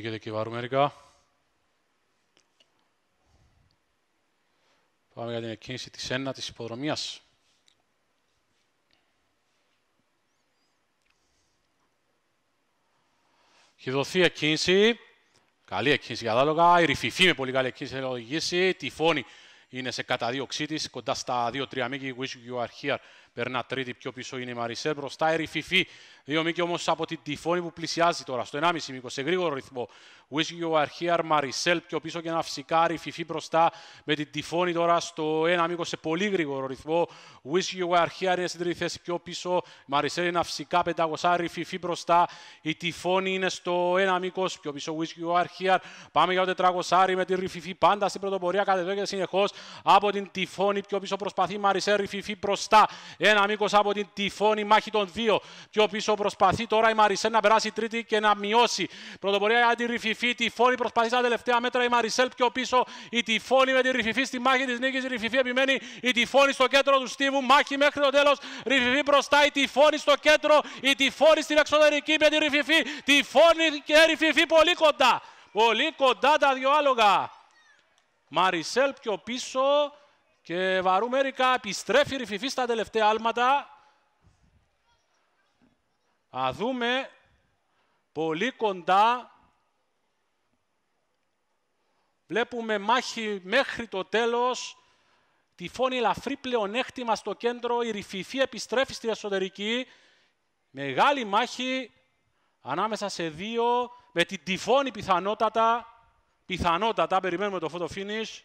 Δείτε και Πάμε για την εκκίνηση της ένα της υποδρομίας. Έχει δοθεί εκκίνηση. Καλή εκκίνηση για δάλογα, Η Ριφιφή με πολύ καλή εκκίνηση θέλει να οδηγήσει. Τη φόνη είναι σε καταδίωξή της, κοντά στα 2-3 μήκη. Wish you are here περνά τρίτη πιο πίσω είναι η Μαρισέλ, Μπροστά η Ριφιφή. Δύο μήκη όμως από την τυφώνη που πλησιάζει τώρα στο 1,5 μήκος σε γρήγορο ρυθμό. are here, Μαρισέλ πιο πίσω και ένα φυσικά Ριφιφή μπροστά με την τυφώνη τώρα στο 1 μήκος σε πολύ γρήγορο ρυθμό. are here, είναι στην τρίτη θέση πιο πίσω. Μαρισέλ είναι φυσικά πενταγωσά Ριφιφή μπροστά. Η τυφώνη είναι στο 1 μήκος πιο πίσω. are Αρχίαρ πάμε για το τετραγωσάρι με τη Ριφιφή πάντα στην πρωτοπορία συνεχώς από την τυφώνη πιο πίσω προσπαθεί Μαρισέλ Ριφιφή μπροστά. Ένα μήκος από την τυφώνη μάχη των δύο. Πιο πίσω προσπαθεί τώρα η Μαρισέλ να περάσει τρίτη και να μειώσει. Πρωτοπορία για τη Ριφιφή. Τυφώνη προσπαθεί στα τελευταία μέτρα η Μαρισέλ πιο πίσω. Η τυφώνη με την Ριφιφή στη μάχη της νίκης. Η Ριφιφή επιμένει. Η τυφώνη στο κέντρο του Στίβου. Μάχη μέχρι το τέλος. Ριφιφή μπροστά. Η τυφώνη στο κέντρο. Η τυφώνη στην εξωτερική με τη Ριφιφή. Τυφώνη και Ριφιφή πολύ κοντά. Πολύ κοντά τα δυο άλογα. Μαρισέλ πιο πίσω, και Βαρούμερικα επιστρέφει ρηφηφή στα τελευταία άλματα. Α δούμε πολύ κοντά. Βλέπουμε μάχη μέχρι το τέλος. Τη φώνη ελαφρύ πλεονέκτημα στο κέντρο. Η ρηφηφή επιστρέφει στη εσωτερική. Μεγάλη μάχη ανάμεσα σε δύο. Με την τυφώνη πιθανότατα. Πιθανότατα, περιμένουμε το φωτοφίνις.